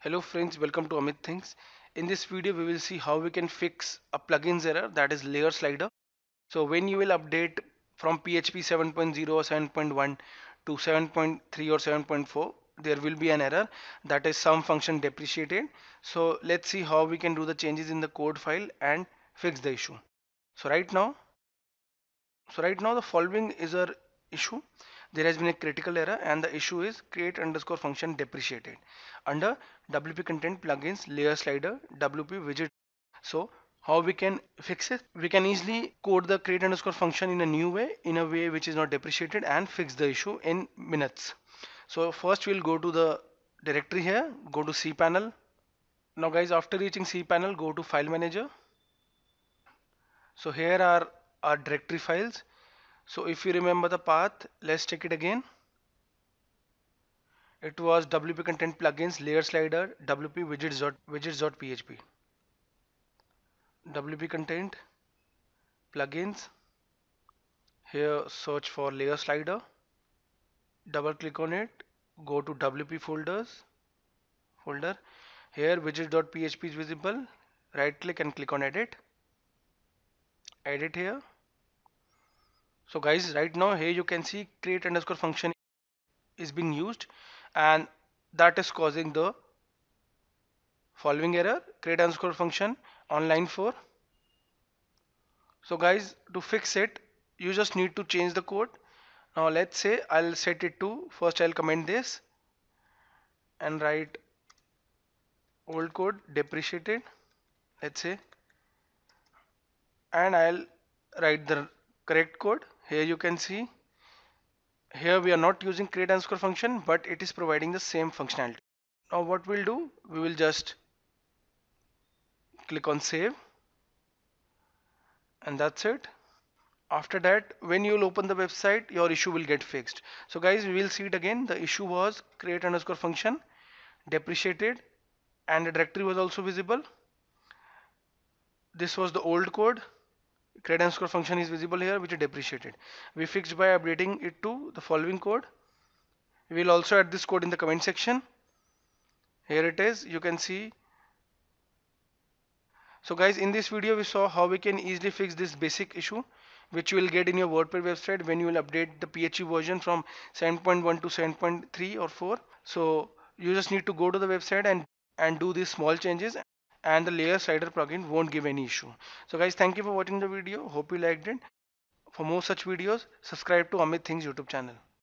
Hello friends, welcome to Amit Things. In this video we will see how we can fix a plugins error that is layer slider. So when you will update from PHP 7.0 or 7.1 to 7.3 or 7.4 there will be an error that is some function depreciated. So let's see how we can do the changes in the code file and fix the issue. So right now so right now the following is our issue there has been a critical error and the issue is create underscore function depreciated under wp content plugins layer slider wp widget so how we can fix it we can easily code the create underscore function in a new way in a way which is not depreciated and fix the issue in minutes so first we'll go to the directory here go to cpanel now guys after reaching cpanel go to file manager so here are our directory files so if you remember the path let's check it again it was wp content plugins layer slider wp widgets widgets.php wp content plugins here search for layer slider double click on it go to wp folders folder here widget.php is visible right click and click on edit edit here so guys, right now here you can see create underscore function is being used and that is causing the following error create underscore function on line 4. So guys, to fix it, you just need to change the code. Now let's say I'll set it to first I'll comment this and write old code depreciated let's say and I'll write the correct code here you can see here we are not using create and score function but it is providing the same functionality now what we'll do we will just click on save and that's it after that when you'll open the website your issue will get fixed so guys we will see it again the issue was create underscore function depreciated and the directory was also visible this was the old code credence score function is visible here which is depreciated we fixed by updating it to the following code we will also add this code in the comment section here it is you can see so guys in this video we saw how we can easily fix this basic issue which you will get in your WordPress website when you will update the PHE version from 7.1 to 7.3 or 4. So you just need to go to the website and, and do these small changes and the layer slider plugin won't give any issue. So guys, thank you for watching the video. Hope you liked it. For more such videos, subscribe to Amit Things YouTube channel.